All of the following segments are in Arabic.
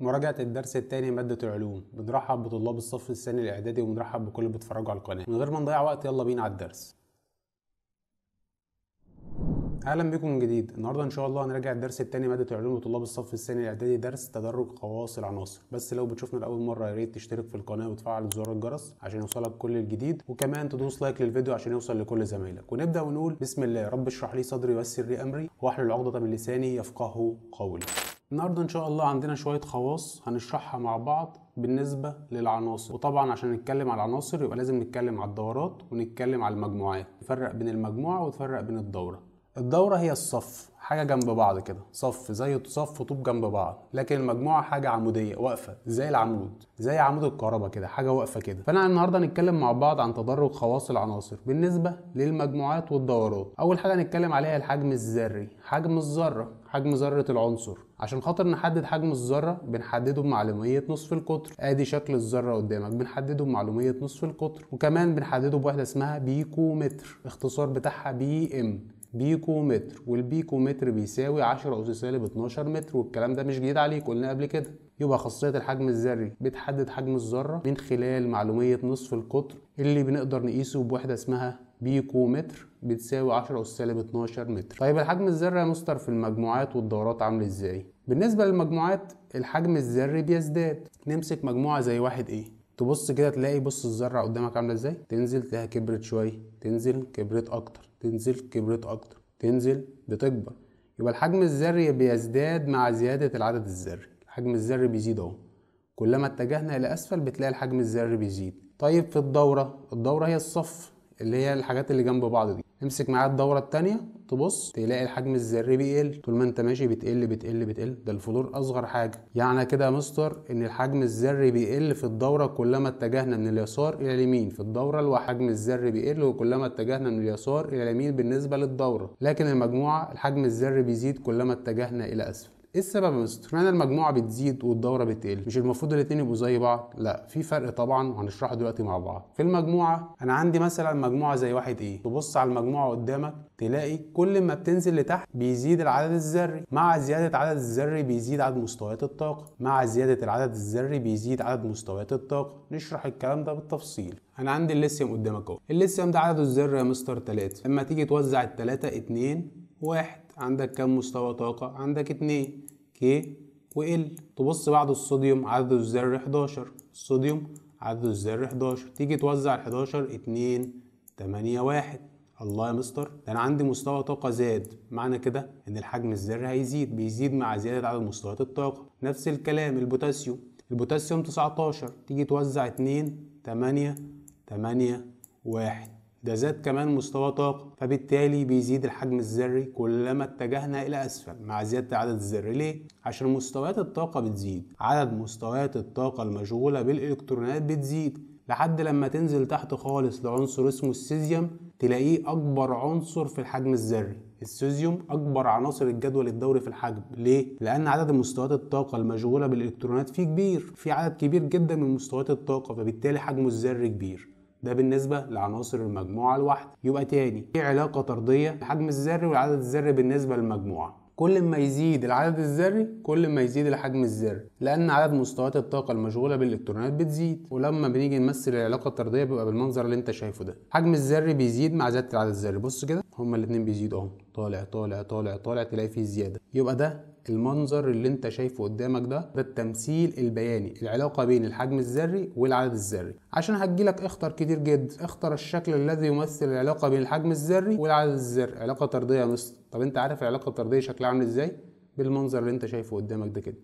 مراجعة الدرس الثاني مادة العلوم بنرحب بطلاب الصف الثاني الإعدادي وبنرحب بكل اللي بيتفرجوا على القناة من غير ما نضيع وقت يلا بينا على الدرس أهلا بكم من جديد النهاردة إن شاء الله هنراجع الدرس الثاني مادة العلوم لطلاب الصف الثاني الإعدادي درس تدرج خواص العناصر بس لو بتشوفنا لأول مرة يا ريت تشترك في القناة وتفعل زر الجرس عشان يوصلك كل الجديد وكمان تدوس لايك للفيديو عشان يوصل لكل زمايلك ونبدأ ونقول بسم الله رب اشرح لي صدري ويسر لي أمري واحلل عقدة من لساني يفقهه قولي النهارده ان شاء الله عندنا شويه خواص هنشرحها مع بعض بالنسبه للعناصر وطبعا عشان نتكلم على العناصر يبقى لازم نتكلم على الدورات ونتكلم على المجموعات نفرق بين المجموعه ونفرق بين الدوره الدوره هي الصف حاجه جنب بعض كده صف زي صف طوب جنب بعض لكن المجموعه حاجه عموديه واقفه زي العمود زي عمود الكهرباء كده حاجه واقفه كده فانا النهارده هنتكلم مع بعض عن تدرج خواص العناصر بالنسبه للمجموعات والدورات اول حاجه هنتكلم عليها الحجم الذري حجم الذره حجم ذره العنصر عشان خاطر نحدد حجم الذره بنحدده بمعلوميه نصف القطر ادي شكل الذره قدامك بنحدده بمعلوميه نصف القطر وكمان بنحدده بوحده اسمها بيكومتر اختصار بتاعها بي ام بيكومتر والبيكومتر بيساوي 10 أس سالب 12 متر والكلام ده مش جديد عليك قلنا قبل كده يبقى خاصية الحجم الذري بتحدد حجم الذرة من خلال معلومية نصف القطر اللي بنقدر نقيسه بوحدة اسمها بيكومتر بتساوي 10 أس سالب 12 متر طيب الحجم الذري يا مستر في المجموعات والدورات عامل ازاي؟ بالنسبة للمجموعات الحجم الذري بيزداد نمسك مجموعة زي واحد ايه تبص كده تلاقي بص الذرة قدامك عاملة ازاي تنزل تلاقيها كبرت شوية تنزل كبرت أكتر تنزل كبرت اكتر تنزل بتكبر يبقى الحجم الذري بيزداد مع زيادة العدد الذري الحجم الذري بيزيد اهو كلما اتجهنا الى اسفل بتلاقي الحجم الذري بيزيد طيب في الدورة الدورة هي الصف اللي هي الحاجات اللي جنب بعض دي امسك معايا الدوره الثانيه تبص تلاقي الحجم الذري بيقل طول ما انت ماشي بتقل بتقل بتقل ده الفلور اصغر حاجه يعني كده يا مستر ان الحجم الذري بيقل في الدوره كلما اتجهنا من اليسار الى اليمين في الدوره الحجم الذري بيقل وكلما اتجهنا من اليسار الى اليمين بالنسبه للدوره لكن المجموعه الحجم الذري بيزيد كلما اتجهنا الى اسفل ايه السبب يا مستر؟ معنى المجموعه بتزيد والدوره بتقل؟ مش المفروض الاثنين يبقوا زي بعض؟ لا في فرق طبعا وهنشرحه دلوقتي مع بعض. في المجموعه انا عندي مثلا مجموعه زي واحد ايه؟ تبص على المجموعه قدامك تلاقي كل ما بتنزل لتحت بيزيد العدد الذري، مع زياده عدد الذري بيزيد عدد مستويات الطاقه، مع زياده العدد الذري بيزيد عدد مستويات الطاقه، نشرح الكلام ده بالتفصيل. انا عندي الليثيوم قدامك اهو. الليثيوم ده عدده الذري يا مستر 3، لما تيجي توزع الثلاثه 2 1 عندك كم مستوى طاقة عندك اتنين كي وال تبص بعد الصوديوم عدده الذري 11 الصوديوم عدده الذري 11 تيجي توزع ال 11 2 8 1 الله يا مستر ده انا عندي مستوى طاقه زاد معنى كده ان الحجم الذري هيزيد بيزيد مع زياده عدد مستويات الطاقه نفس الكلام البوتاسيوم البوتاسيوم 19 تيجي توزع 2 8 8 1 ده زاد كمان مستوى طاقة فبالتالي بيزيد الحجم الذري كلما اتجهنا إلى أسفل مع زيادة عدد الذري ليه؟ عشان مستويات الطاقة بتزيد عدد مستويات الطاقة المشغولة بالإلكترونات بتزيد لحد لما تنزل تحت خالص لعنصر اسمه السيزيوم تلاقيه أكبر عنصر في الحجم الذري السيزيوم أكبر عناصر الجدول الدوري في الحجم ليه؟ لأن عدد مستويات الطاقة المشغولة بالإلكترونات فيه كبير في عدد كبير جدا من مستويات الطاقة فبالتالي حجمه الذري كبير ده بالنسبة لعناصر المجموعة الواحده يبقى تاني في إيه علاقة طردية حجم الذري والعدد الذري بالنسبة للمجموعة كل ما يزيد العدد الذري كل ما يزيد الحجم الذري لان عدد مستويات الطاقه المشغوله بالالكترونات بتزيد ولما بنيجي نمثل العلاقه الطرديه بيبقى بالمنظر اللي انت شايفه ده حجم الذري بيزيد مع زياده العدد الذري بص كده هما الاثنين بيزيدوا اهو طالع طالع طالع طالع تلاقي فيه زياده يبقى ده المنظر اللي انت شايفه قدامك ده ده التمثيل البياني العلاقه بين الحجم الذري والعدد الذري عشان هتجيلك اخطر كتير جدا اختر الشكل الذي يمثل العلاقه بين الحجم الذري والعدد الذري علاقه طرديه مثل طب انت عارف العلاقه الطرديه شكلها عامل ازاي بالمنظر اللي انت شايفه قدامك ده كده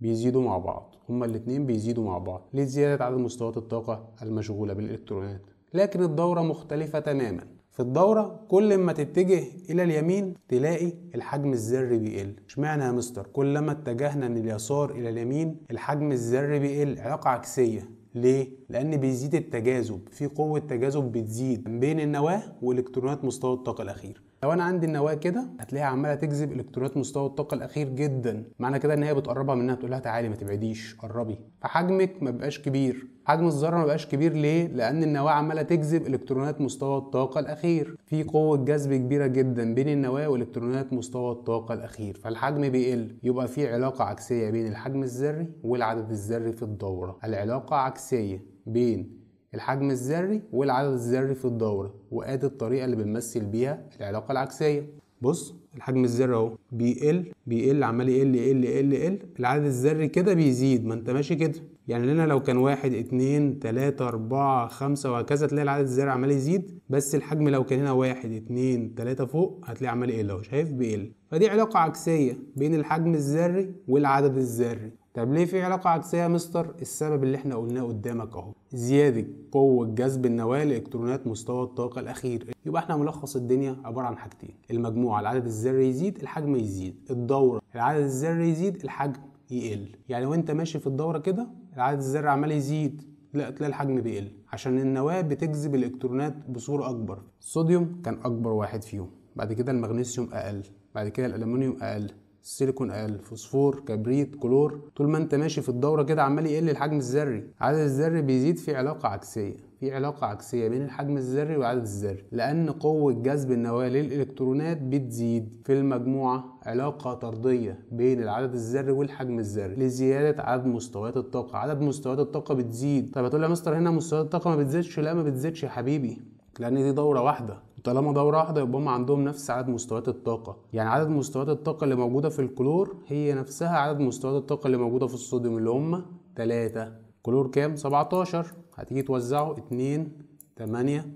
بيزيدوا مع بعض هما الاثنين بيزيدوا مع بعض لزيادة عدد مستويات الطاقة المشغولة بالإلكترونات لكن الدورة مختلفة تماما في الدورة كل ما تتجه إلى اليمين تلاقي الحجم الذري بيقل اشمعنى يا مستر كل ما اتجهنا من اليسار إلى اليمين الحجم الذري بيقل علاقة عكسية ليه؟ لأن بيزيد التجاذب في قوة تجاذب بتزيد بين النواة والإلكترونات مستوى الطاقة الأخير لو انا عندي النواه كده هتلاقيها عماله تجذب الكترونات مستوى الطاقه الاخير جدا معنى كده ان هي بتقربها منها بتقول لها تعالي ما تبعديش قربي فحجمك ما بقاش كبير حجم الذره ما بقاش كبير ليه لان النواه عماله تجذب الكترونات مستوى الطاقه الاخير في قوه جذب كبيره جدا بين النواه والكترونات مستوى الطاقه الاخير فالحجم بيقل يبقى في علاقه عكسيه بين الحجم الذري والعدد الذري في الدوره العلاقه عكسيه بين الحجم الذري والعدد الذري في الدورة وآدي الطريقة اللي بنمثل بيها العلاقة العكسية بص الحجم الذري اهو بيقل بيقل عمال يقل يقل يقل يقل العدد الذري كده بيزيد ما انت ماشي كده يعني هنا لو كان واحد اتنين تلاتة أربعة خمسة وهكذا تلاقي العدد الذري عمال يزيد بس الحجم لو كان هنا واحد اتنين تلاتة فوق هتلاقيه عمال يقل اهو شايف بيقل فدي علاقة عكسية بين الحجم الذري والعدد الذري طب ليه في علاقة عكسية يا مستر؟ السبب اللي احنا قلناه قدامك اهو زيادة قوة جذب النواة لإلكترونات مستوى الطاقة الأخير يبقى احنا ملخص الدنيا عبارة عن حاجتين المجموعة العدد الذري يزيد الحجم يزيد الدورة العدد الذري يزيد الحجم يقل يعني وانت ماشي في الدورة كده العدد الذري عمال يزيد لا تلاقي الحجم بيقل عشان النواة بتجذب الإلكترونات بصورة أكبر الصوديوم كان أكبر واحد فيهم بعد كده المغنيسيوم أقل بعد كده الألمنيوم أقل سيليكون اقل فوسفور كبريت كلور طول ما انت ماشي في الدوره كده عمال يقل الحجم الذري عدد الذري بيزيد في علاقه عكسيه في علاقة عكسية بين الحجم الذري وعدد الذري لأن قوة جذب النواة للإلكترونات بتزيد في المجموعة علاقة طردية بين العدد الذري والحجم الذري لزيادة عدد مستويات الطاقة عدد مستويات الطاقة بتزيد طب هتقول يا مستر هنا مستويات الطاقة ما بتزيدش لا ما بتزيدش يا حبيبي لأن دي دورة واحدة طالما دوره واحده يبقى هم عندهم نفس عدد مستويات الطاقه يعني عدد مستويات الطاقه اللي موجوده في الكلور هي نفسها عدد مستويات الطاقه اللي موجوده في الصوديوم اللي هم 3 كلور كام 17 هتيجي توزعه 2 8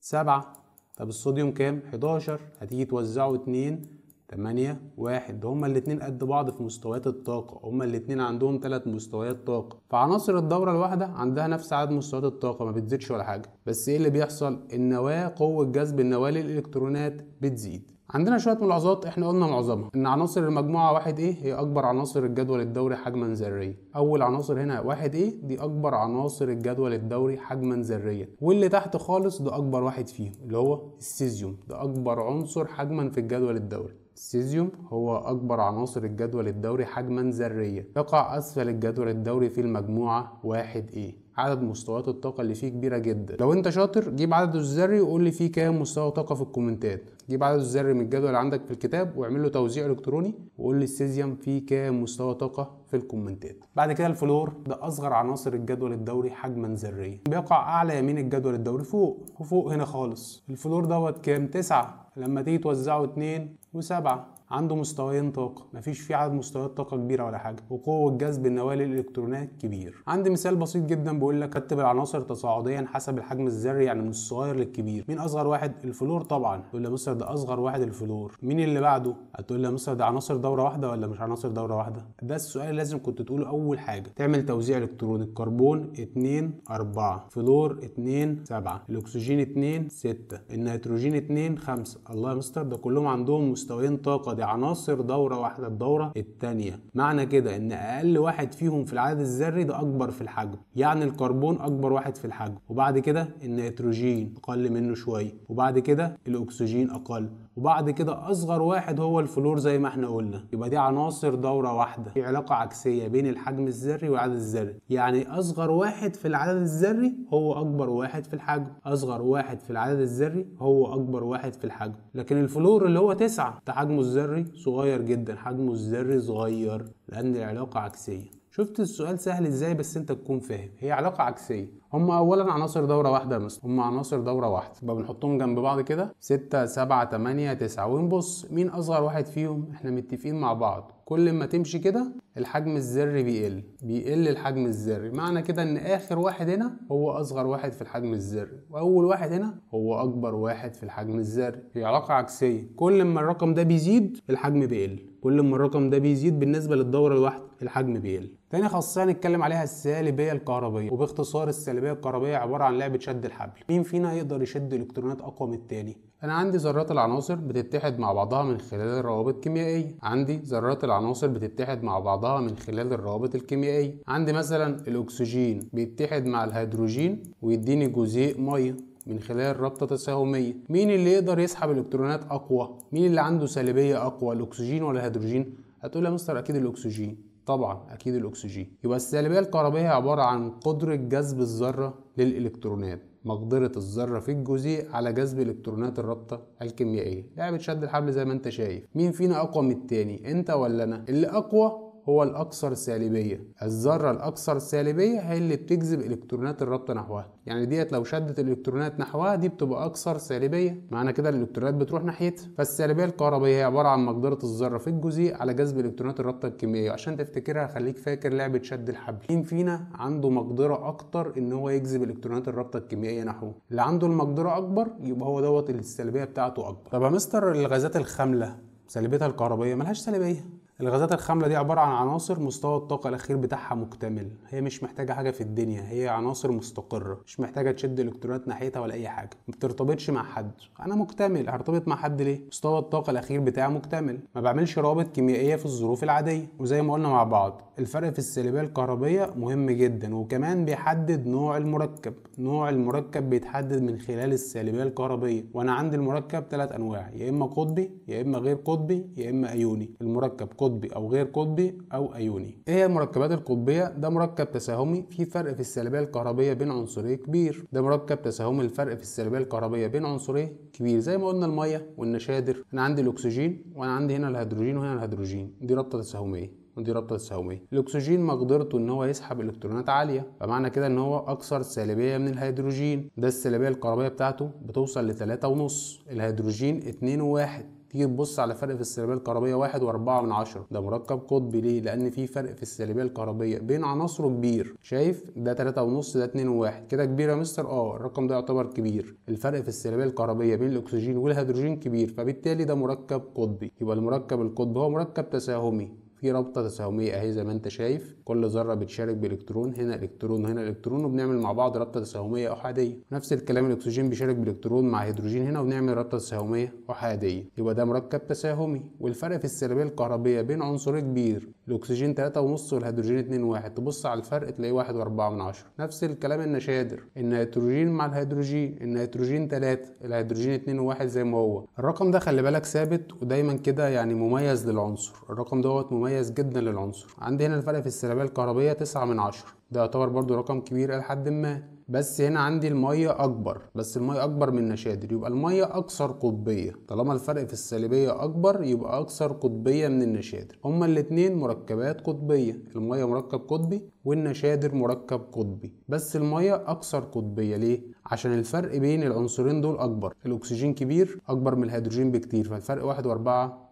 7 طب الصوديوم كام 11 هتيجي توزعه 2 8 1 هما الاثنين قد بعض في مستويات الطاقة هما الاثنين عندهم ثلاث مستويات طاقة فعناصر الدورة الواحدة عندها نفس عدد مستويات الطاقة ما بتزيدش ولا حاجة بس ايه اللي بيحصل النواة قوة جذب النواة للإلكترونات بتزيد عندنا شويه ملاحظات احنا قلنا معظمها ان عناصر المجموعه واحد ايه هي اكبر عناصر الجدول الدوري حجما ذريا اول عناصر هنا واحد ايه دي اكبر عناصر الجدول الدوري حجما ذريا واللي تحت خالص ده اكبر واحد فيهم اللي هو السيزيوم ده اكبر عنصر حجما في الجدول الدوري السيزيوم هو أكبر عناصر الجدول الدوري حجما ذريا يقع أسفل الجدول الدوري في المجموعة 1A عدد مستويات الطاقه اللي فيه كبيره جدا لو انت شاطر جيب عدده الذري وقول لي فيه كام مستوى طاقه في الكومنتات جيب عدده الذري من الجدول اللي عندك في الكتاب واعمل له توزيع الكتروني وقول لي السيزيوم فيه كام مستوى طاقه في الكومنتات بعد كده الفلور ده اصغر عناصر الجدول الدوري حجما ذريا بيقع اعلى يمين الجدول الدوري فوق وفوق هنا خالص الفلور دوت كام تسعة لما تيجي توزعه اتنين وسبعة عنده مستويين طاقه مفيش فيه عدد مستويات طاقه كبيره ولا حاجه وقوه جذب النواه للالكترونات كبير عندي مثال بسيط جدا بقول لك رتب العناصر تصاعديا حسب الحجم الذري يعني من الصغير للكبير مين اصغر واحد الفلور طبعا تقول لي مصر ده اصغر واحد الفلور مين اللي بعده هتقول لي مصر ده عناصر دوره واحده ولا مش عناصر دوره واحده ده السؤال لازم كنت تقوله اول حاجه تعمل توزيع الكترون الكربون 2 4 فلور 2 7 الاكسجين 2 6 النيتروجين 2 5 الله يا مستر ده كلهم عندهم مستويين طاقه دي عناصر دوره واحده الدوره الثانيه معنى كده ان اقل واحد فيهم في العدد الذري ده اكبر في الحجم يعني الكربون اكبر واحد في الحجم وبعد كده النيتروجين اقل منه شويه وبعد كده الاكسجين اقل وبعد كده اصغر واحد هو الفلور زي ما احنا قلنا يبقى دي عناصر دوره واحده في علاقه عكسيه بين الحجم الذري والعدد الذري يعني اصغر واحد في العدد الذري هو اكبر واحد في الحجم اصغر واحد في العدد الذري هو اكبر واحد في الحجم لكن الفلور اللي هو تسعة ده حجمه الذري صغير جدا حجمه الذري صغير لان العلاقه عكسيه شفت السؤال سهل ازاي بس انت تكون فاهم هي علاقه عكسيه هم اولا عناصر دوره واحده مثلا هم عناصر دوره واحده يبقى بنحطهم جنب بعض كده 6 7 8 9 ونبص مين اصغر واحد فيهم احنا متفقين مع بعض كل ما تمشي كده الحجم الذري بيقل بيقل الحجم الذري معنى كده ان اخر واحد هنا هو اصغر واحد في الحجم الذري واول واحد هنا هو اكبر واحد في الحجم الذري هي علاقه عكسيه كل ما الرقم ده بيزيد الحجم بيقل كل ما الرقم ده بيزيد بالنسبه للدوره الواحده الحجم بيقل تاني خاصية هنتكلم عليها السالبية الكهربية وباختصار السالبية الكهربية عبارة عن لعبة شد الحبل مين فينا يقدر يشد الكترونات أقوى من التاني أنا عندي ذرات العناصر بتتحد مع بعضها من خلال روابط كيميائية عندي ذرات العناصر بتتحد مع بعضها بعضها من خلال الروابط الكيميائية عندي مثلا الأكسجين بيتحد مع الهيدروجين ويديني جزيء مية من خلال رابطه تساهميه مين اللي يقدر يسحب الالكترونات اقوى مين اللي عنده سالبيه اقوى الاكسجين ولا الهيدروجين هتقول يا مستر اكيد الاكسجين طبعا اكيد الاكسجين يبقى السالبيه الكهربائيه عباره عن قدره جذب الذره للالكترونات مقدرة الذرة في الجزيء على جذب إلكترونات الرابطة الكيميائية لعبة شد الحبل زي ما أنت شايف مين فينا أقوى من التاني أنت ولا أنا اللي أقوى هو الأكثر سالبية الذرة الأكثر سالبية هي اللي بتجذب إلكترونات الرابطة نحوها يعني ديت لو شدت الإلكترونات نحوها دي بتبقى أكثر سالبية معنى كده الإلكترونات بتروح ناحيتها فالسالبية الكهربائية هي عبارة عن مقدرة الذرة في الجزيء على جذب إلكترونات الرابطة الكيميائية عشان تفتكرها خليك فاكر لعبة شد الحبل مين فينا عنده مقدرة أكتر إن هو يجذب إلكترونات الرابطة الكيميائية نحوه اللي عنده المقدرة أكبر يبقى هو دوت السالبية بتاعته أكبر طب يا مستر الغازات الخاملة سالبيتها الكهربائية ملهاش سالبية الغازات الخاملة دي عبارة عن عناصر مستوى الطاقة الأخير بتاعها مكتمل هي مش محتاجة حاجة في الدنيا هي عناصر مستقرة مش محتاجة تشد إلكترونات ناحيتها ولا أي حاجة ما بترتبطش مع حد أنا مكتمل هرتبط مع حد ليه مستوى الطاقة الأخير بتاعي مكتمل ما بعملش روابط كيميائية في الظروف العادية وزي ما قلنا مع بعض الفرق في السلبية الكهربية مهم جدا وكمان بيحدد نوع المركب نوع المركب بيتحدد من خلال السالبية الكهربية وأنا عندي المركب ثلاث أنواع يا إما قطبي يا إما غير قطبي يا إما أيوني المركب قطبي قطبي او غير قطبي او ايوني ايه هي المركبات القطبيه ده مركب تساهمي في فرق في السلبيه الكهربيه بين عنصريه كبير ده مركب تساهمي الفرق في السلبيه الكهربيه بين عنصريه كبير زي ما قلنا الميه والنشادر انا عندي الاكسجين وانا عندي هنا الهيدروجين وهنا الهيدروجين دي رابطه تساهميه إيه؟ ودي رابطه تساهميه إيه؟ الاكسجين مقدرته ان هو يسحب الكترونات عاليه فمعنى كده ان هو اكثر سالبيه من الهيدروجين ده السالبيه الكهربائيه بتاعته بتوصل ل 3.5 الهيدروجين 2.1 تيجي نبص على فرق في السلبيه الكهربيه واحد واربعة من عشرة ده مركب قطبي ليه لان في فرق في السلبيه الكهربيه بين عناصره كبير شايف ده تلاتة ونص ده اتنين وواحد كده كبير يا مستر اه الرقم ده يعتبر كبير الفرق في السلبيه الكهربيه بين الاكسجين والهيدروجين كبير فبالتالي ده مركب قطبي يبقى المركب القطبي هو مركب تساهمي في رابطه تساهميه اهي زي ما انت شايف كل ذره بتشارك بالكترون هنا الكترون وهنا الكترون وبنعمل مع بعض رابطه تساهميه احاديه نفس الكلام الاكسجين بيشارك بالكترون مع هيدروجين هنا وبنعمل رابطه تساهميه احاديه يبقى ده مركب تساهمي والفرق في السلبية الكهربيه بين عنصر كبير الاكسجين 3.5 والهيدروجين 2 واحد تبص على الفرق تلاقيه واحد وأربعة من عشرة نفس الكلام النشادر النيتروجين مع الهيدروجين النيتروجين 3 الهيدروجين 2 واحد زي ما هو الرقم ده خلي بالك ثابت ودايما كده يعني مميز للعنصر الرقم دوت مميز مميز جدا للعنصر عندي هنا الفرق في السلبيه الكهربيه 9 من 10 ده يعتبر برضو رقم كبير إلى حد ما بس هنا عندي الميه اكبر بس الميه اكبر من النشادر يبقى الميه اكثر قطبيه طالما الفرق في السلبيه اكبر يبقى اكثر قطبيه من النشادر هما الاتنين مركبات قطبيه الميه مركب قطبي والنشادر مركب قطبي بس الميه اكثر قطبيه ليه عشان الفرق بين العنصرين دول اكبر الاكسجين كبير اكبر من الهيدروجين بكتير فالفرق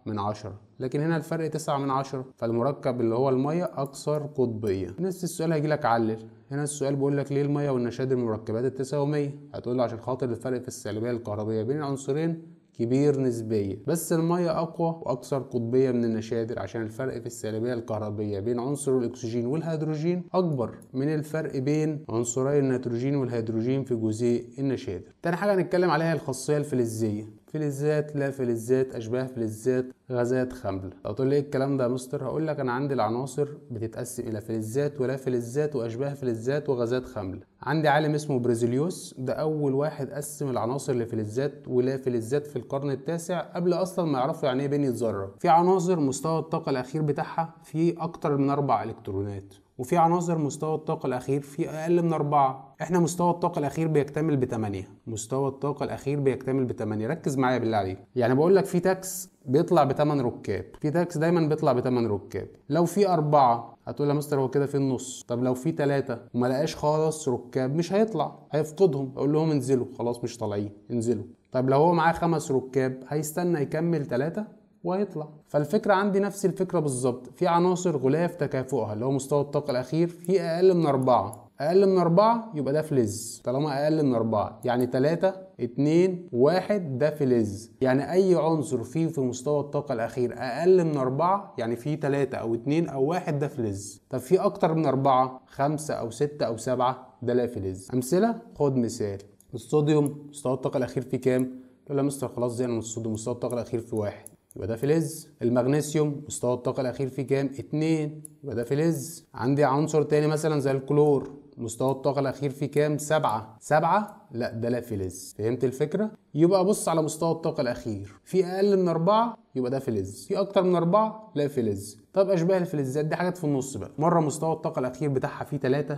1.4 من 10 لكن هنا الفرق 9 من 10 فالمركب اللي هو الميه اكثر قطبيه نفس السؤال هيجي لك علل هنا السؤال بيقول لك ليه الميه والنشاد المركبات التساومية هتقول له عشان خاطر الفرق في السالبيه الكهربيه بين العنصرين كبير نسبيا بس الميه اقوى واكثر قطبيه من النشادر عشان الفرق في السالبيه الكهربيه بين عنصر الاكسجين والهيدروجين اكبر من الفرق بين عنصري النيتروجين والهيدروجين في جزيء النشادر تاني حاجه هنتكلم عليها الخاصيه الفلزيه فلزات لا فلزات اشباه فلزات غازات خمل لو تقول لي ايه الكلام ده يا مستر هقول لك انا عندي العناصر بتتقسم الى فلزات ولا فلزات واشباه فلزات وغازات خمل عندي عالم اسمه بريزيليوس ده اول واحد قسم العناصر لفلزات ولا فلزات في القرن التاسع قبل اصلا ما يعرفوا يعني ايه بنيه ذره في عناصر مستوى الطاقه الاخير بتاعها فيه اكتر من اربع الكترونات وفي عناصر مستوى الطاقة الأخير في أقل من أربعة إحنا مستوى الطاقة الأخير بيكتمل بتمانية مستوى الطاقة الأخير بيكتمل بتمانية ركز معايا بالله عليك يعني بقول لك في تاكس بيطلع بتمن ركاب في تاكس دايما بيطلع بتمن ركاب لو في أربعة هتقول يا مستر هو كده في النص طب لو في ثلاثة وما لقاش خالص ركاب مش هيطلع هيفقدهم اقول لهم انزلوا خلاص مش طالعين انزلوا طب لو هو معاه خمس ركاب هيستنى يكمل ثلاثة وهيطلع فالفكره عندي نفس الفكره بالظبط في عناصر غلاف تكافؤها اللي هو مستوى الطاقه الاخير في اقل من اربعه اقل من اربعه يبقى ده فلز طالما اقل من اربعه يعني ثلاثه اتنين واحد ده فلز يعني اي عنصر فيه في مستوى الطاقة الاخير اقل من اربعة يعني فيه تلاتة او اتنين او واحد ده فلز طب فيه اكتر من اربعة خمسة او ستة او سبعة ده لا فلز امثلة خد مثال الصوديوم مستوى الطاقة الاخير فيه كام؟ لا مستر خلاص زي الصوديوم مستوى الطاقة الاخير في واحد يبقى ده فلز المغنيسيوم مستوى الطاقه الاخير فيه كام 2 يبقى ده فلز عندي عنصر تاني مثلا زي الكلور مستوى الطاقه الاخير فيه كام سبعة سبعة لا ده لا فلز فهمت الفكره يبقى بص على مستوى الطاقه الاخير في اقل من أربعة يبقى ده فلز في اكتر من أربعة لا فلز طب اشباه الفلزات دي حاجات في النص بقى مره مستوى الطاقه الاخير بتاعها فيه 3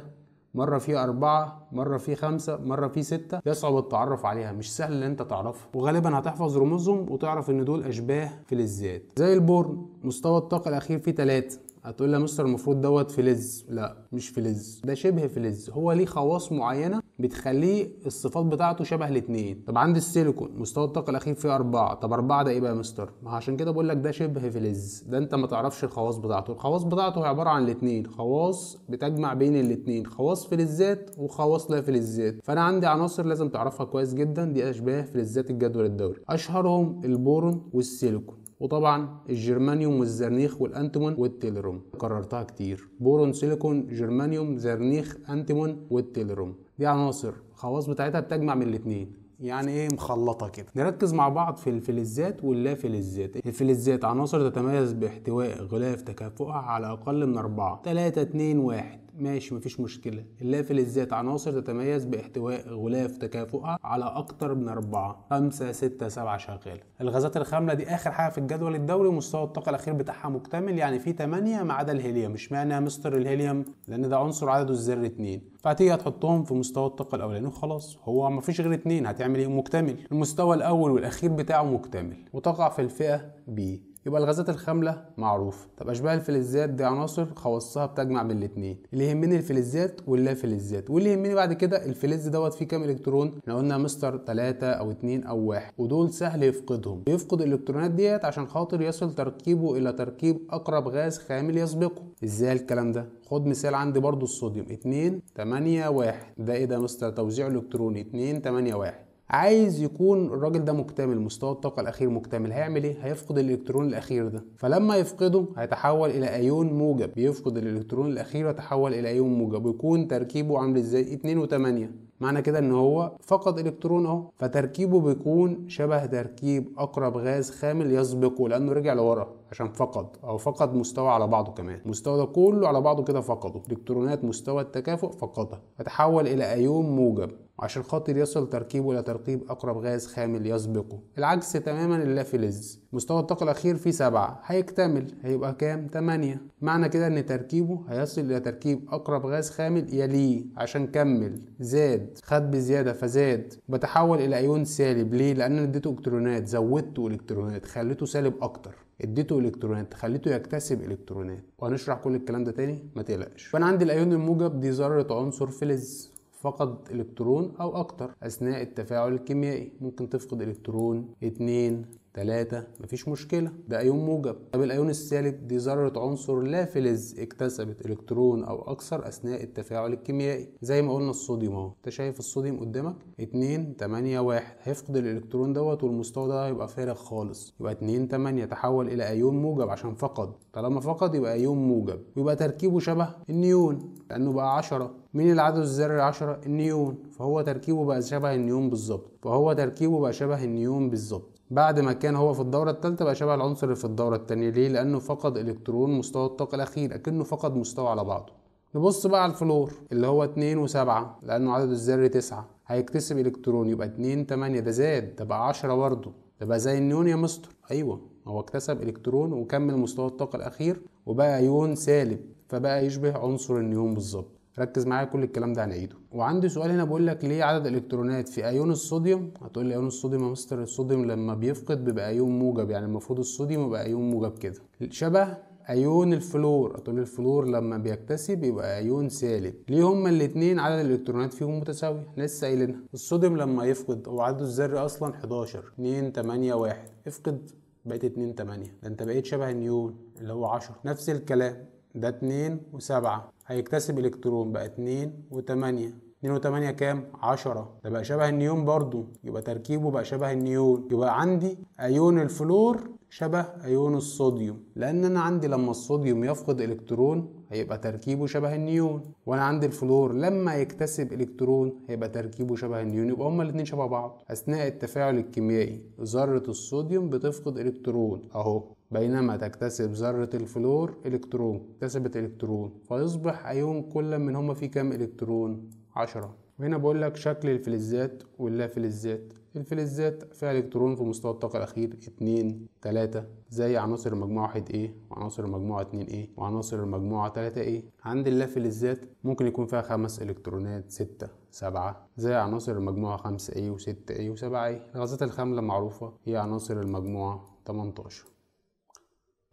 مرة في أربعة مرة في خمسة مرة في ستة يصعب التعرف عليها مش سهل إن أنت تعرفها وغالبا هتحفظ رموزهم وتعرف إن دول أشباه فلزات زي البورن مستوى الطاقة الأخير فيه ثلاثة هتقول لي يا مستر المفروض دوت فلز لا مش فلز ده شبه فلز هو ليه خواص معينه بتخليه الصفات بتاعته شبه الاثنين طب عندي السيليكون مستوى الطاقه الاخير فيه أربعة طب أربعة ده ايه بقى يا مستر ما عشان كده بقول لك ده شبه فلز ده انت ما تعرفش الخواص بتاعته الخواص بتاعته هي عباره عن الاثنين خواص بتجمع بين الاثنين خواص فلزات وخواص لا فلزات فانا عندي عناصر لازم تعرفها كويس جدا دي اشباه فلزات الجدول الدوري اشهرهم البورون والسيليكون وطبعا الجرمانيوم والزرنيخ والانتمون والتيلروم كررتها كتير بورون سيليكون جرمانيوم زرنيخ انتمون والتيلروم دي عناصر خواص بتاعتها بتجمع من الاثنين يعني ايه مخلطه كده نركز مع بعض في الفلزات واللا فلزات الفلزات عناصر تتميز باحتواء غلاف تكافؤها على اقل من اربعه 3 2 1 ماشي مفيش مشكلة اللافل الذات عناصر تتميز باحتواء غلاف تكافؤها على أكتر من أربعة خمسة ستة سبعة شغالة الغازات الخاملة دي آخر حاجة في الجدول الدوري ومستوى الطاقة الأخير بتاعها مكتمل يعني في تمانية ما عدا الهيليوم اشمعنى مستر الهيليوم لأن ده عنصر عدده الذر اتنين فهتيجي هتحطهم في مستوى الطاقة الأولاني وخلاص هو مفيش غير اتنين هتعمل ايه مكتمل المستوى الأول والأخير بتاعه مكتمل وتقع في الفئة بي يبقى الغازات الخامله معروف طب اشباه الفلزات دي عناصر خواصها بتجمع بين الاثنين اللي يهمني الفلزات واللا فلزات واللي يهمني بعد كده الفلز دوت فيه كام الكترون احنا قلنا مستر 3 او 2 او 1 ودول سهل يفقدهم يفقد الالكترونات ديت عشان خاطر يصل تركيبه الى تركيب اقرب غاز خامل يسبقه ازاي الكلام ده خد مثال عندي برضو الصوديوم 2 8 1 ده ايه ده مستر توزيع الكتروني 2 8 1 عايز يكون الراجل ده مكتمل مستوى الطاقة الأخير مكتمل هيعمل إيه؟ هيفقد الإلكترون الأخير ده فلما يفقده هيتحول إلى أيون موجب بيفقد الإلكترون الأخير ويتحول إلى أيون موجب ويكون تركيبه عامل إزاي؟ 2 و8 معنى كده ان هو فقد الكترون اهو فتركيبه بيكون شبه تركيب اقرب غاز خامل يسبقه لانه رجع لورا عشان فقد او فقد مستوى على بعضه كمان المستوى ده كله على بعضه كده فقده الكترونات مستوى التكافؤ فقدها فتحول الى ايون موجب عشان خاطر يصل تركيبه الى تركيب اقرب غاز خامل يسبقه العكس تماما لز مستوى الطاقه الاخير فيه سبعة هيكتمل هيبقى كام 8 معنى كده ان تركيبه هيصل الى تركيب اقرب غاز خامل يليه عشان كمل زاد زاد خد بزياده فزاد بتحول الى ايون سالب ليه لان انا اديته الكترونات زودته الكترونات خليته سالب اكتر اديته الكترونات خليته يكتسب الكترونات وهنشرح كل الكلام ده تاني ما تقلقش فانا عندي الايون الموجب دي ذره عنصر فلز فقد الكترون او اكتر اثناء التفاعل الكيميائي ممكن تفقد الكترون اتنين 3 مفيش مشكلة ده أيون موجب طب الأيون السالب دي ذرة عنصر لا فلز اكتسبت إلكترون أو أكثر أثناء التفاعل الكيميائي زي ما قلنا الصوديوم أهو أنت شايف الصوديوم قدامك 2 8 1 هيفقد الإلكترون دوت والمستوى ده هيبقى فارغ خالص يبقى 2 8 تحول إلى أيون موجب عشان فقد طالما فقد يبقى أيون موجب ويبقى تركيبه شبه النيون لأنه بقى 10 مين العدد الذري 10 النيون فهو تركيبه بقى شبه النيون بالظبط فهو تركيبه بقى شبه النيون بالظبط بعد ما كان هو في الدورة الثالثة بقى شبه العنصر اللي في الدورة الثانية ليه؟ لأنه فقد إلكترون مستوى الطاقة الأخير أكنه فقد مستوى على بعضه نبص بقى على الفلور اللي هو 2 و7 لأنه عدد الذري 9 هيكتسب إلكترون يبقى 2 8 ده زاد ده بقى 10 برضه ده بقى زي النيون يا مستر أيوه هو اكتسب إلكترون وكمل مستوى الطاقة الأخير وبقى يون سالب فبقى يشبه عنصر النيون بالظبط ركز معايا كل الكلام ده هنعيده وعندي سؤال هنا بقول لك ليه عدد الالكترونات في ايون الصوديوم هتقول لي ايون الصوديوم يا مستر الصوديوم لما بيفقد بيبقى ايون موجب يعني المفروض الصوديوم يبقى ايون موجب كده شبه ايون الفلور هتقول لي الفلور لما بيكتسب يبقى ايون سالب ليه هما الاثنين عدد الالكترونات فيهم متساوي لسه قايلينها الصوديوم لما يفقد هو عدده الذري اصلا 11 2 8 1 افقد بقيت 2 8 ده انت بقيت شبه النيون اللي هو 10 نفس الكلام ده اتنين وسبعة هيكتسب الكترون بقى اتنين وتمانية اتنين وتمانية كام؟ عشرة ده بقى شبه النيون برضو يبقى تركيبه بقى شبه النيون يبقى عندي أيون الفلور شبه أيون الصوديوم لأن أنا عندي لما الصوديوم يفقد إلكترون هيبقى تركيبه شبه النيون وأنا عندي الفلور لما يكتسب إلكترون هيبقى تركيبه شبه النيون يبقى هما الاتنين شبه بعض أثناء التفاعل الكيميائي ذرة الصوديوم بتفقد إلكترون أهو بينما تكتسب ذرة الفلور إلكترون اكتسبت إلكترون فيصبح أيون كل منهما فيه كام إلكترون؟ عشرة وهنا بقول لك شكل الفلزات واللا فلزات الفلزات فيها الكترون في مستوى الطاقة الأخير اتنين تلاتة زي عناصر المجموعة واحد ايه وعناصر المجموعة اتنين ايه وعناصر المجموعة تلاتة ايه عند فلزات ممكن يكون فيها خمس إلكترونات ستة سبعة زي عناصر المجموعة خمسة ايه وستة ايه وسبعة ايه الغازات الخاملة معروفة هي عناصر المجموعة 18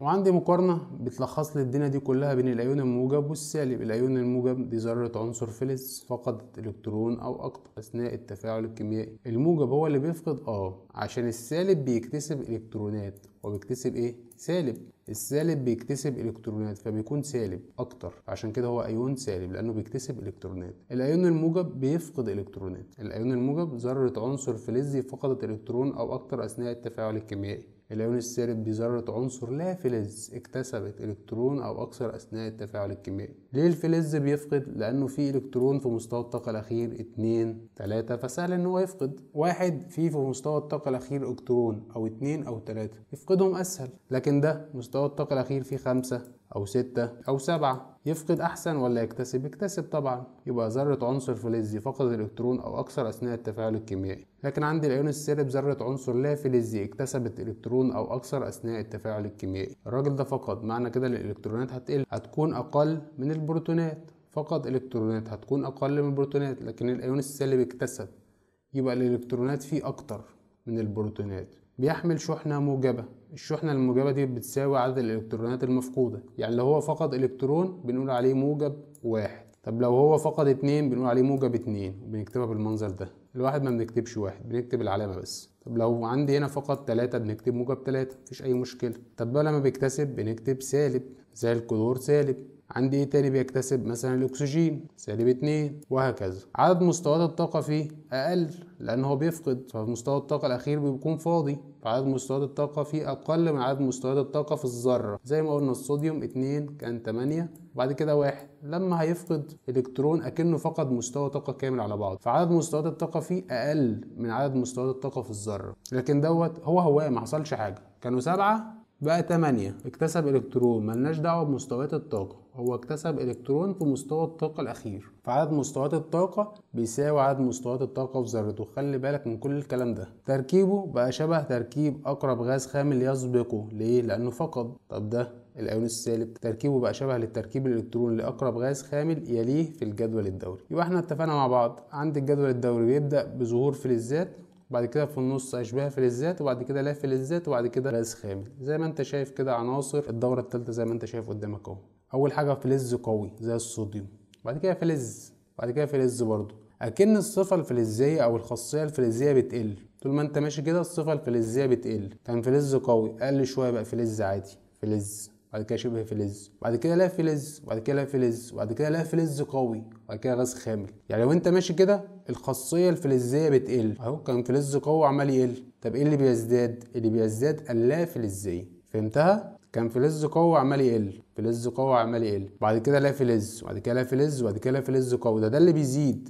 وعندي مقارنة بتلخص لي الدنيا دي كلها بين الأيون الموجب والسالب الأيون الموجب دي ذرة عنصر فلز فقدت إلكترون أو أكتر أثناء التفاعل الكيميائي الموجب هو اللي بيفقد آه عشان السالب بيكتسب إلكترونات وبيكتسب إيه؟ سالب السالب بيكتسب الكترونات فبيكون سالب اكتر عشان كده هو ايون سالب لانه بيكتسب الكترونات الايون الموجب بيفقد الكترونات الايون الموجب ذره عنصر فلزي فقدت الكترون او اكتر اثناء التفاعل الكيميائي الآيون السالب بذرة عنصر لا فلز اكتسبت إلكترون أو أكثر أثناء التفاعل الكيميائي. ليه الفلز بيفقد؟ لأنه في إلكترون في مستوى الطاقة الأخير 2 3 فسهل إن هو يفقد. واحد في في مستوى الطاقة الأخير إلكترون أو 2 أو 3 يفقدهم أسهل، لكن ده مستوى الطاقة الأخير فيه 5 أو ستة أو سبعة يفقد أحسن ولا يكتسب؟ يكتسب طبعا يبقى ذرة عنصر فلزي فقد الإلكترون أو أكثر أثناء التفاعل الكيميائي لكن عند الأيون السالب ذرة عنصر لا فلزي اكتسبت إلكترون أو أكثر أثناء التفاعل الكيميائي الراجل ده فقد معنى كده الإلكترونات هتقل هتكون أقل من البروتونات فقد إلكترونات هتكون أقل من البروتونات لكن الأيون السالب اكتسب يبقى الإلكترونات فيه أكتر من البروتونات بيحمل شحنة موجبة الشحنة الموجبة دي بتساوي عدد الإلكترونات المفقودة يعني لو هو فقد إلكترون بنقول عليه موجب واحد طب لو هو فقد اتنين بنقول عليه موجب اتنين وبنكتبها بالمنظر ده الواحد ما بنكتبش واحد بنكتب العلامة بس طب لو عندي هنا فقط تلاتة بنكتب موجب تلاتة مفيش أي مشكلة طب بقى لما بيكتسب بنكتب سالب زي الكلور سالب عندي ايه تاني بيكتسب مثلا الاكسجين سالب 2 وهكذا عدد مستويات الطاقه فيه اقل لان هو بيفقد فمستوى الطاقه الاخير بيكون فاضي فعدد مستويات الطاقه فيه اقل من عدد مستويات الطاقه في الذره زي ما قلنا الصوديوم 2 كان 8 وبعد كده واحد لما هيفقد الكترون اكنه فقد مستوى طاقه كامل على بعض فعدد مستويات الطاقه فيه اقل من عدد مستويات الطاقه في الذره لكن دوت هو هواه ما حصلش حاجه كانوا سبعة بقى 8 اكتسب الكترون ملناش دعوه بمستويات الطاقه هو اكتسب إلكترون في مستوى الطاقة الأخير فعدد مستويات الطاقة بيساوي عدد مستويات الطاقة في ذرته خلي بالك من كل الكلام ده تركيبه بقى شبه تركيب أقرب غاز خامل يسبقه ليه؟ لأنه فقد طب ده الايون السالب تركيبه بقى شبه للتركيب الالكترون لاقرب غاز خامل يليه في الجدول الدوري يبقى احنا اتفقنا مع بعض عند الجدول الدوري بيبدا بظهور فلزات بعد كده في النص اشباه فلزات وبعد كده لا فلزات وبعد كده غاز خامل زي ما انت شايف كده عناصر الدوره الثالثه زي ما انت شايف قدامك اهو اول حاجه فلز قوي زي الصوديوم بعد كده فلز بعد كده فلز برضو اكن الصفه الفلزيه او الخاصيه الفلزيه بتقل طول ما انت ماشي كده الصفه الفلزيه بتقل كان فلز قوي قل شويه بقى فلز عادي فلز بعد كده شبه فلز بعد كده لا فلز بعد كده لا فلز بعد كده لا فلز قوي بعد كده غاز خامل يعني لو انت ماشي كده الخاصيه الفلزيه بتقل اهو كان فلز قوي عمال يقل طب ايه اللي بيزداد اللي بيزداد اللا فلزيه فهمتها كان فلز قوي عمال يقل فلز قوي عمال يقل إيه؟ بعد كده لا فلز وبعد كده لا فلز وبعد كده لا فلز قوي ده ده اللي بيزيد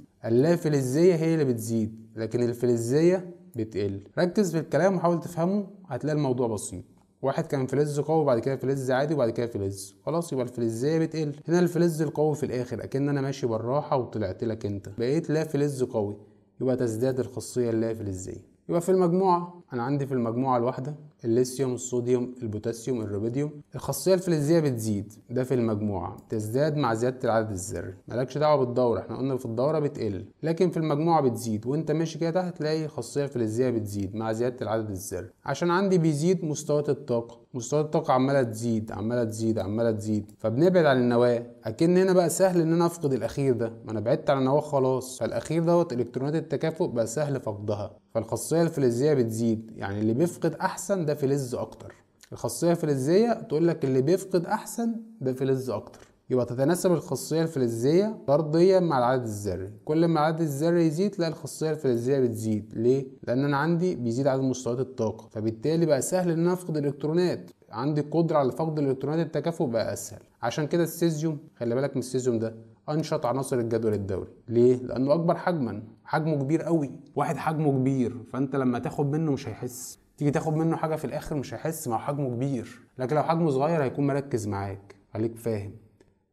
فلزيه هي اللي بتزيد لكن الفلزيه بتقل ركز في الكلام وحاول تفهمه هتلاقي الموضوع بسيط واحد كان فلز قوي وبعد كده فلز عادي وبعد كده فلز خلاص يبقى الفلزيه بتقل هنا الفلز القوي في الاخر اكن انا ماشي بالراحه وطلعت لك انت بقيت لا فلز قوي يبقى تزداد الخاصيه اللا فلزيه يبقى في المجموعه انا عندي في المجموعه الواحده الليثيوم الصوديوم البوتاسيوم الروبيديوم الخاصيه الفلزيه بتزيد ده في المجموعه تزداد مع زياده العدد الذري مالكش دعوه بالدوره احنا قلنا في الدوره بتقل لكن في المجموعه بتزيد وانت ماشي كده تحت تلاقي الخاصيه الفلزيه بتزيد مع زياده العدد الذري عشان عندي بيزيد مستويات الطاقه مستويات الطاقه عماله تزيد عماله تزيد عماله تزيد فبنبعد عن النواه اكن هنا بقى سهل ان انا افقد الاخير ده ما انا بعدت عن النواه خلاص فالاخير دوت الكترونات التكافؤ بقى سهل فقدها فالخاصيه الفلزيه بتزيد جديد يعني اللي بيفقد احسن ده فلز اكتر الخاصيه الفلزيه تقول لك اللي بيفقد احسن ده فلز اكتر يبقى تتناسب الخاصيه الفلزيه طرديا مع العدد الذري كل ما العدد الذري يزيد تلاقي الخاصيه الفلزيه بتزيد ليه لان انا عندي بيزيد عدد مستويات الطاقه فبالتالي بقى سهل ان انا افقد الالكترونات عندي قدره على فقد الالكترونات التكافؤ بقى اسهل عشان كده السيزيوم خلي بالك من السيزيوم ده انشط عناصر الجدول الدوري ليه لانه اكبر حجما حجمه كبير قوي واحد حجمه كبير فانت لما تاخد منه مش هيحس تيجي تاخد منه حاجه في الاخر مش هيحس ما حجمه كبير لكن لو حجمه صغير هيكون مركز معاك خليك فاهم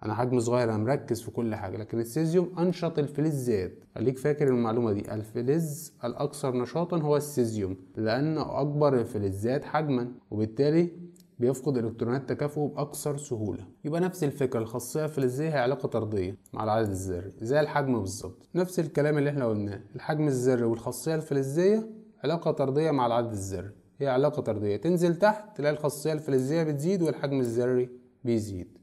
انا حجم صغير انا مركز في كل حاجه لكن السيزيوم انشط الفلزات خليك فاكر المعلومه دي الفلز الاكثر نشاطا هو السيزيوم لان اكبر الفلزات حجما وبالتالي بيفقد الكترونات تكافؤه باكثر سهوله يبقى نفس الفكره الخاصيه الفلزيه هي علاقه طرديه مع العدد الذري زي الحجم بالظبط نفس الكلام اللي احنا قلناه الحجم الذري والخاصيه الفلزيه علاقه طرديه مع العدد الذري هي علاقه طرديه تنزل تحت تلاقي الخاصيه الفلزيه بتزيد والحجم الذري بيزيد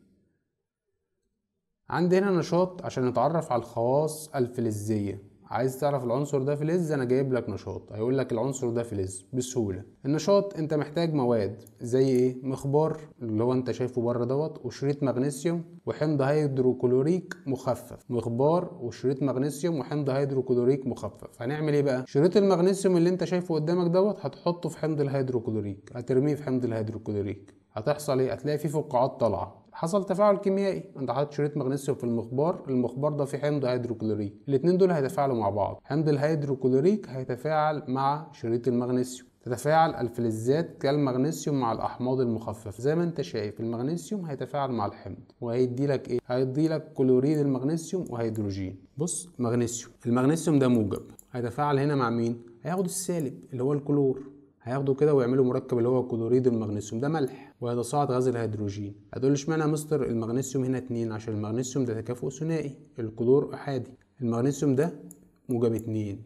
عندي هنا نشاط عشان نتعرف على الخواص الفلزيه عايز تعرف العنصر ده فلز انا جايب لك نشاط هيقول لك العنصر ده فلز بسهوله النشاط انت محتاج مواد زي ايه مخبار اللي هو انت شايفه بره دوت وشريط مغنيسيوم وحمض هيدروكلوريك مخفف مخبار وشريط مغنيسيوم وحمض هيدروكلوريك مخفف هنعمل ايه بقى شريط المغنيسيوم اللي انت شايفه قدامك دوت هتحطه في حمض الهيدروكلوريك هترميه في حمض الهيدروكلوريك هتحصل ايه هتلاقي فيه فقاعات طالعه حصل تفاعل كيميائي انت حاطط شريط مغنيسيوم في المخبار المخبار ده فيه حمض هيدروكلوريك الاثنين دول هيتفاعلوا مع بعض حمض الهيدروكلوريك هيتفاعل مع شريط المغنيسيوم تتفاعل الفلزات كالمغنيسيوم مع الاحماض المخففه زي ما انت شايف المغنيسيوم هيتفاعل مع الحمض وهيدي لك ايه هيدي لك كلوريد المغنيسيوم وهيدروجين بص مغنيسيوم المغنيسيوم ده موجب هيتفاعل هنا مع مين هياخد السالب اللي هو الكلور هياخدوا كده ويعملوا مركب اللي هو كلوريد المغنيسيوم ده ملح صاعد غاز الهيدروجين هتقول اشمعنى مستر المغنيسيوم هنا اتنين عشان المغنيسيوم ده تكافؤ ثنائي الكلور احادي المغنيسيوم ده موجب اتنين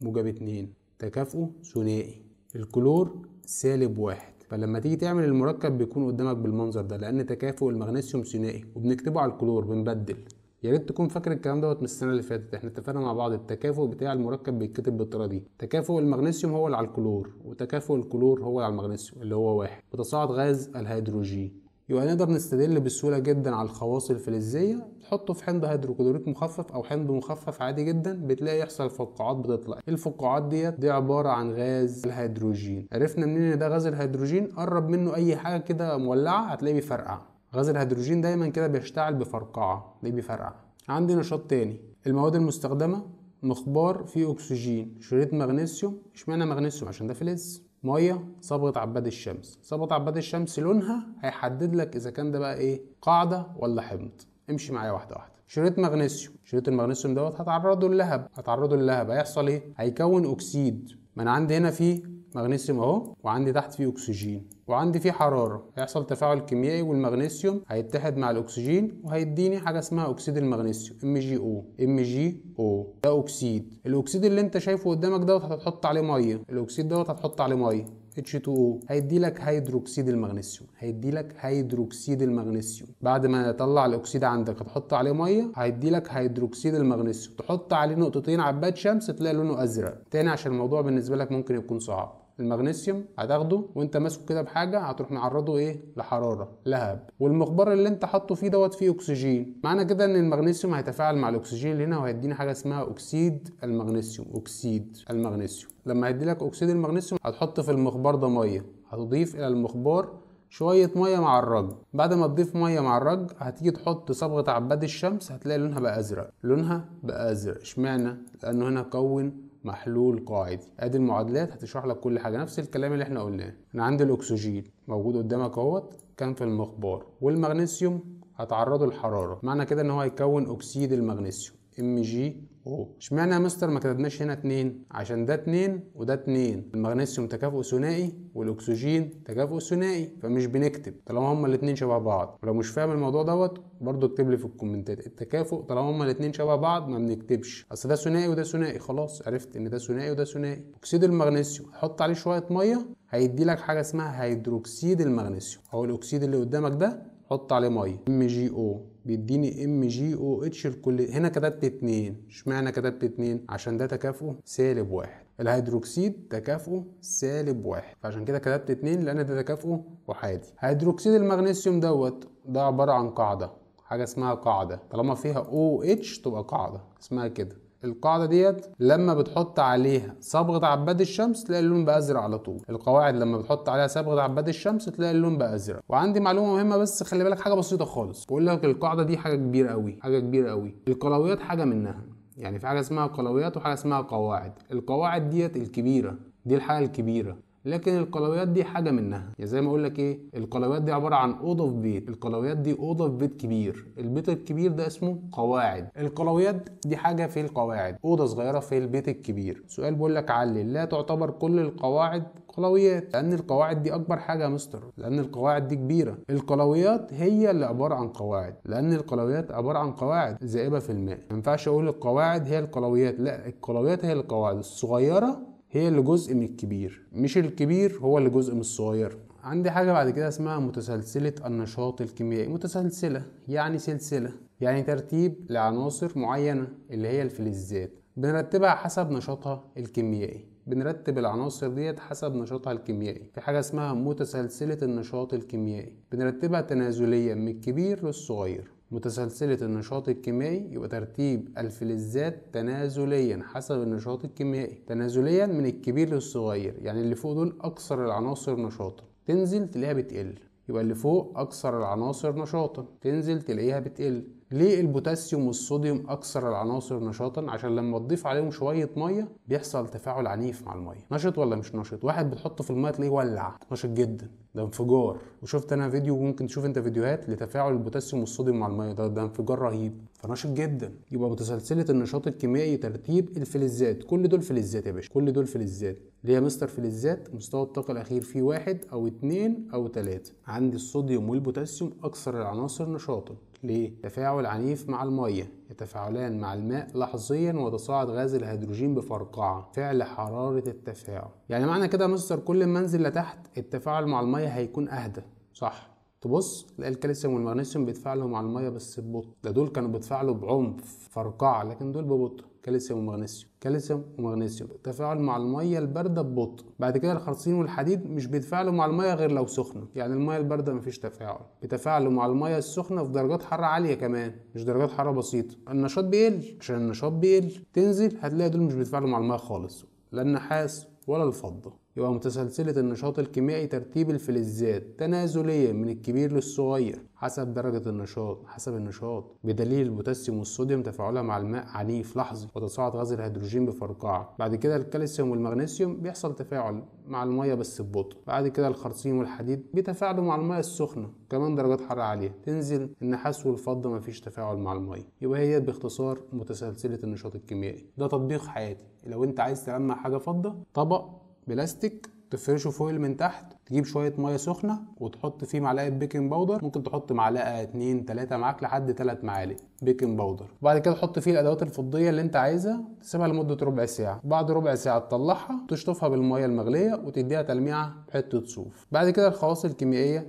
موجب اتنين تكافؤ ثنائي الكلور سالب واحد فلما تيجي تعمل المركب بيكون قدامك بالمنظر ده لان تكافؤ المغنيسيوم ثنائي وبنكتبه على الكلور بنبدل يا ريت تكون فاكر الكلام دوت من السنه اللي فاتت احنا اتفقنا مع بعض التكافؤ بتاع المركب بيتكتب بالطريقه دي تكافؤ المغنيسيوم هو اللي على الكلور وتكافؤ الكلور هو اللي على المغنيسيوم اللي هو واحد وتصاعد غاز الهيدروجين يبقى نقدر نستدل بسهولة جدا على الخواص الفلزية تحطه في حمض هيدروكلوريك مخفف أو حمض مخفف عادي جدا بتلاقي يحصل فقاعات بتطلع الفقاعات ديت دي عبارة عن غاز الهيدروجين عرفنا منين إن ده غاز الهيدروجين قرب منه أي حاجة كده مولعة هتلاقيه بيفرقع غاز الهيدروجين دايما كده بيشتعل بفرقعة ليه بيفرقع عندي نشاط تاني المواد المستخدمة مخبار فيه أكسجين شريط مغنيسيوم اشمعنى مغنيسيوم عشان ده فلز ميه صبغه عباد الشمس صبغه عباد الشمس لونها هيحدد لك اذا كان ده بقى ايه قاعده ولا حمض امشي معايا واحده واحده شريط مغنيسيوم شريط المغنيسيوم دوت هتعرضه للهب هتعرضه للهب هيحصل ايه هيكون اكسيد ما انا عندي هنا فيه مغنيسيوم اهو وعندي تحت فيه اكسجين وعندي فيه حراره هيحصل تفاعل كيميائي والمغنيسيوم هيتحد مع الاكسجين وهيديني حاجه اسمها اكسيد المغنيسيوم ام ام جي او جي او ده اكسيد الاكسيد اللي انت شايفه قدامك دوت هتحط عليه ميه الاكسيد دوت هتحط عليه ميه H2O هيدي لك هيدروكسيد المغنيسيوم هيدي لك هيدروكسيد المغنيسيوم بعد ما يطلع الاكسيد عندك هتحط عليه ميه هيدي لك هيدروكسيد المغنيسيوم تحط عليه نقطتين عباد شمس تلاقي لونه ازرق تاني عشان الموضوع بالنسبه لك ممكن يكون صعب المغنيسيوم هتاخده وانت ماسكه كده بحاجه هتروح معرضه ايه لحراره لهب والمخبار اللي انت حاطه فيه دوت فيه اكسجين معنى كده ان المغنيسيوم هيتفاعل مع الاكسجين اللي هنا وهيديني حاجه اسمها اكسيد المغنيسيوم اكسيد المغنيسيوم لما هيدي لك اكسيد المغنيسيوم هتحط في المخبار ده ميه هتضيف الى المخبار شوية مية مع الرج بعد ما تضيف مية مع الرج هتيجي تحط صبغة عباد الشمس هتلاقي لونها بقى أزرق لونها بقى أزرق اشمعنى؟ لأنه هنا كون محلول قاعدي ادي المعادلات هتشرح لك كل حاجه نفس الكلام اللي احنا قلناه انا عندي الاكسجين موجود قدامك اهوت كان في المخبار والمغنيسيوم هتعرضه للحراره معنى كده ان هو هيكون اكسيد المغنيسيوم ام جي او اشمعنى يا مستر ما كتبناش هنا 2 عشان ده 2 وده 2 المغنيسيوم تكافؤ ثنائي والاكسجين تكافؤ ثنائي فمش بنكتب طالما هما الاثنين شبه بعض ولو مش فاهم الموضوع دوت برضه اكتب لي في الكومنتات التكافؤ طالما هما الاثنين شبه بعض ما بنكتبش اصل ده ثنائي وده ثنائي خلاص عرفت ان ده ثنائي وده ثنائي اكسيد المغنيسيوم حط عليه شويه ميه هيدي لك حاجه اسمها هيدروكسيد المغنيسيوم او الاكسيد اللي قدامك ده حط عليه ميه ام جي او بيديني ام جي او اتش الكل هنا كتبت اتنين اشمعنى كتبت اتنين عشان ده تكافؤه سالب واحد الهيدروكسيد تكافؤه سالب واحد فعشان كده كتبت اتنين لان ده تكافؤه احادي هيدروكسيد المغنيسيوم دوت ده عباره عن قاعده حاجه اسمها قاعده طالما فيها او اتش تبقى قاعده اسمها كده القاعدة ديت لما بتحط عليها صبغة عباد الشمس تلاقي اللون بقى ازرق على طول القواعد لما بتحط عليها صبغة عباد الشمس تلاقي اللون بقى ازرق وعندي معلومة مهمة بس خلي بالك حاجة بسيطة خالص بقول لك القاعدة دي حاجة كبيرة قوي حاجة كبيرة قوي القلويات حاجة منها يعني في حاجة اسمها قلويات وحاجة اسمها قواعد القواعد ديت الكبيرة دي الحاجة الكبيرة لكن القلويات دي حاجه منها يعني زي ما اقول لك ايه القلويات دي عباره عن اوضه في بيت القلويات دي اوضه في بيت كبير البيت الكبير ده اسمه قواعد القلويات دي حاجه في القواعد اوضه صغيره في البيت الكبير سؤال بيقول لك علل لا تعتبر كل القواعد قلويات لان القواعد دي اكبر حاجه يا مستر لان القواعد دي كبيره القلويات هي اللي عباره عن قواعد لان القلويات عباره عن قواعد ذائبه في الماء ما ينفعش اقول القواعد هي القلويات لا القلويات هي القواعد الصغيره هي اللي جزء من الكبير مش الكبير هو اللي جزء من الصغير عندي حاجة بعد كده اسمها متسلسلة النشاط الكيميائي متسلسلة يعني سلسلة يعني ترتيب لعناصر معينة اللي هي الفلزات بنرتبها حسب نشاطها الكيميائي بنرتب العناصر ديت حسب نشاطها الكيميائي في حاجة اسمها متسلسلة النشاط الكيميائي بنرتبها تنازليا من الكبير للصغير متسلسلة النشاط الكيميائي يبقى ترتيب الفلزات تنازليا حسب النشاط الكيميائي تنازليا من الكبير للصغير يعني اللي فوق دول أكثر العناصر نشاطا تنزل تلاقيها بتقل يبقى اللي فوق أكثر العناصر نشاطا تنزل تلاقيها بتقل ليه البوتاسيوم والصوديوم أكثر العناصر نشاطا عشان لما تضيف عليهم شوية مية بيحصل تفاعل عنيف مع المية نشط ولا مش نشط واحد بتحطه في المية تلاقيه ولع نشط جدا ده انفجار وشفت انا فيديو ممكن تشوف انت فيديوهات لتفاعل البوتاسيوم والصوديوم مع الميه ده, ده انفجار رهيب فنشط جدا يبقى متسلسله النشاط الكيميائي ترتيب الفلزات كل دول فلزات يا باشا كل دول فلزات اللي هي مستر فلزات مستوى الطاقه الاخير فيه واحد او اتنين او تلاته عندي الصوديوم والبوتاسيوم اكثر العناصر نشاطا ليه؟ تفاعل عنيف مع المية يتفاعلان مع الماء لحظيا وتصاعد غاز الهيدروجين بفرقعة فعل حرارة التفاعل يعني معنى كده يا مستر كل ما انزل لتحت التفاعل مع المية هيكون أهدى صح تبص تلاقي الكالسيوم والمغنيسيوم بيتفاعلوا مع الميه بس ببطء ده دول كانوا بيتفاعلوا بعنف فرقعه لكن دول ببطء كالسيوم ومغنيسيوم كالسيوم ومغنيسيوم تفاعل مع الميه البارده ببطء بعد كده الخرسين والحديد مش بيتفاعلوا مع الميه غير لو سخنه يعني الميه البارده مفيش تفاعل بيتفاعلوا مع الميه السخنه في درجات حراره عاليه كمان مش درجات حراره بسيطه النشاط بيقل عشان النشاط بيقل تنزل هتلاقي دول مش بيتفاعلوا مع الميه خالص لا النحاس ولا الفضه يبقى متسلسلة النشاط الكيميائي ترتيب الفلزات تنازليا من الكبير للصغير حسب درجة النشاط حسب النشاط بدليل البوتاسيوم والصوديوم تفاعلها مع الماء عنيف لحظي وتصاعد غاز الهيدروجين بفرقعة بعد كده الكالسيوم والمغنيسيوم بيحصل تفاعل مع المية بس ببطء بعد كده الخرسيم والحديد بيتفاعلوا مع المية السخنة كمان درجات حرارة عالية تنزل النحاس والفضة مفيش تفاعل مع المية يبقى هي باختصار متسلسلة النشاط الكيميائي ده تطبيق حياتي لو انت عايز تلمع حاجة فضة طبق بلاستيك تفرشه فويل من تحت تجيب شويه ميه سخنه وتحط فيه معلقه بيكنج باودر ممكن تحط معلقه اتنين تلاتة معاك لحد تلات معالق بيكنج باودر وبعد كده تحط فيه الادوات الفضيه اللي انت عايزها تسيبها لمده ربع ساعه بعد ربع ساعه تطلعها تشطفها بالميه المغليه وتديها تلميعه بحته صوف بعد كده الخواص الكيميائيه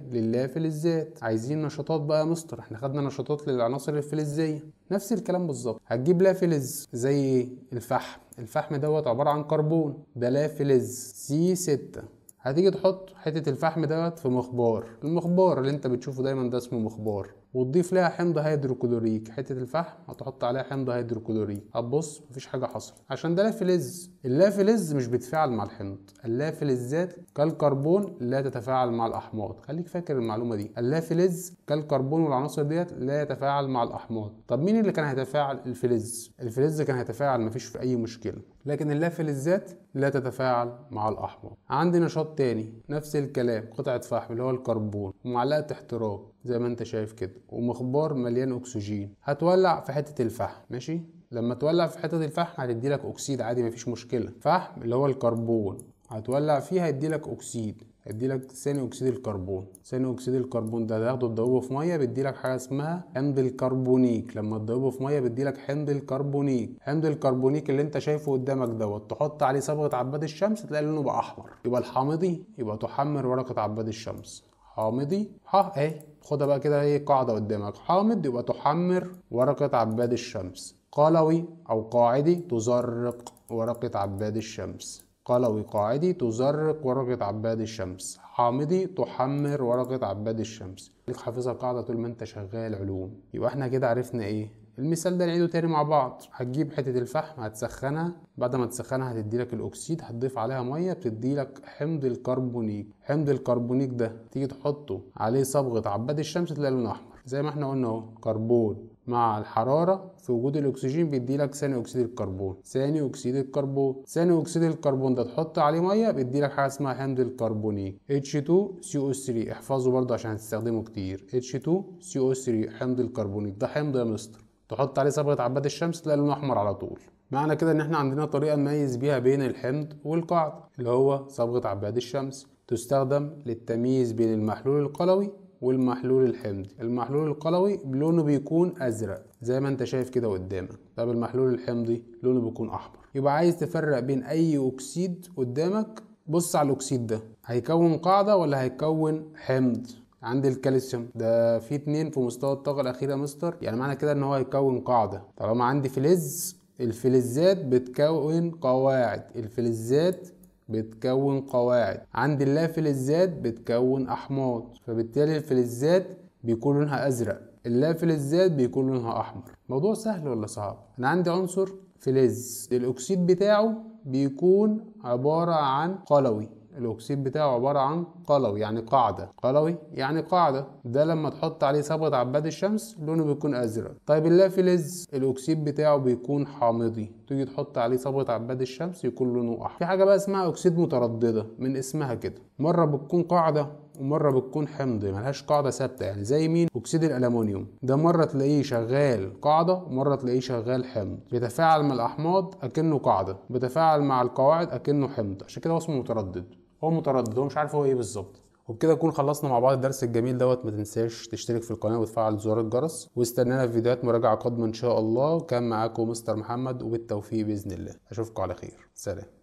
فلزات عايزين نشاطات بقى يا مستر احنا خدنا نشاطات للعناصر الفلزيه نفس الكلام بالظبط هتجيب لافلز فلز زي الفحم الفحم دوت عبارة عن كربون ده لا فلز سي 6 هتيجي تحط حتة الفحم دوت في مخبار المخبار اللي انت بتشوفه دايما ده اسمه مخبار وتضيف لها حمض هيدروكلوريك حتة الفحم هتحط عليها حمض هيدروكلوريك هتبص مفيش حاجة حصلت عشان ده لافلز اللافلز مش بيتفاعل مع الحمض اللافلزات كالكربون لا تتفاعل مع الأحماض خليك فاكر المعلومة دي اللافلز كالكربون والعناصر ديت لا يتفاعل مع الأحماض طب مين اللي كان هيتفاعل الفلز الفلز كان هيتفاعل مفيش في أي مشكلة لكن اللافل الذات لا تتفاعل مع الأحمر عندي نشاط تاني نفس الكلام قطعة فحم اللي هو الكربون ومعلقة احتراق زي ما انت شايف كده ومخبار مليان أكسجين هتولع في حتة الفحم ماشي لما تولع في حتة الفحم هتديلك أكسيد عادي مفيش مشكلة فحم اللي هو الكربون هتولع فيه هيديلك أكسيد اديلك ثاني اكسيد الكربون ثاني اكسيد الكربون ده تاخده تدوبه في ميه بيديلك حاجه اسمها حمض الكربونيك لما تدوبه في ميه بيديلك حمض الكربونيك حمض الكربونيك اللي انت شايفه قدامك دوت تحط عليه صبغه عباد الشمس تلاقي لونه بقى احمر يبقى الحامضي يبقى تحمر ورقه عباد الشمس حامضي ها اهي خدها بقى كده ايه قاعده قدامك حامض يبقى تحمر ورقه عباد الشمس قلوي او قاعدي تزرق ورقه عباد الشمس قلوي قاعدي تزرق ورقة عباد الشمس حامضي تحمر ورقة عباد الشمس ليك حافظها القاعدة طول ما انت شغال علوم يبقى احنا كده عرفنا ايه المثال ده نعيده تاني مع بعض هتجيب حتة الفحم هتسخنها بعد ما تسخنها هتديلك الأكسيد هتضيف عليها مية بتديلك حمض الكربونيك حمض الكربونيك ده تيجي تحطه عليه صبغة عباد الشمس تلاقي لونه أحمر زي ما احنا قلنا اهو كربون مع الحرارة في وجود الأكسجين بيديلك ثاني أكسيد الكربون ثاني أكسيد الكربون ثاني أكسيد الكربون ده تحط عليه مية بيديلك حاجة اسمها حمض الكربونيك H2CO3 احفظه برضه عشان هتستخدمه كتير H2CO3 حمض الكربونيك ده حمض يا مستر تحط عليه صبغة عباد الشمس تلاقي لونه أحمر على طول معنى كده إن احنا عندنا طريقة نميز بيها بين الحمض والقاعدة اللي هو صبغة عباد الشمس تستخدم للتمييز بين المحلول القلوي والمحلول الحمضي المحلول القلوي لونه بيكون ازرق زي ما انت شايف كده قدامك طب المحلول الحمضي لونه بيكون احمر يبقى عايز تفرق بين اي اكسيد قدامك بص على الاكسيد ده هيكون قاعده ولا هيكون حمض عند الكالسيوم ده في اتنين في مستوى الطاقه الاخيره يا مستر يعني معنى كده ان هو هيكون قاعده طالما عندي فلز الفلزات بتكون قواعد الفلزات بتكون قواعد عند اللافلزات بتكون أحماض فبالتالي الفلزات بيكون لونها أزرق اللافلزات بيكون لونها أحمر موضوع سهل ولا صعب؟ أنا عندي عنصر فلز الأكسيد بتاعه بيكون عبارة عن قلوي الاكسيد بتاعه عباره عن قلوي يعني قاعده قلوي يعني قاعده ده لما تحط عليه صبغه عباد الشمس لونه بيكون ازرق طيب اللافلز الاكسيد بتاعه بيكون حامضي تيجي تحط عليه صبغه عباد الشمس يكون لونه احمر في حاجه بقى اسمها اكسيد متردده من اسمها كده مره بتكون قاعده ومره بتكون حمض ملهاش قاعده ثابته يعني زي مين اكسيد الالومنيوم ده مره تلاقيه شغال قاعده ومره تلاقيه شغال حمض بيتفاعل مع الاحماض اكنه قاعده بيتفاعل مع القواعد اكنه حمض عشان كده هو اسمه متردد هو متردد هو مش عارف هو ايه بالظبط وبكده نكون خلصنا مع بعض الدرس الجميل دوت ما تنساش تشترك في القناه وتفعل زر الجرس واستنانا في فيديوهات مراجعه قادمه ان شاء الله كان معاكم مستر محمد وبالتوفيق باذن الله اشوفكم على خير سلام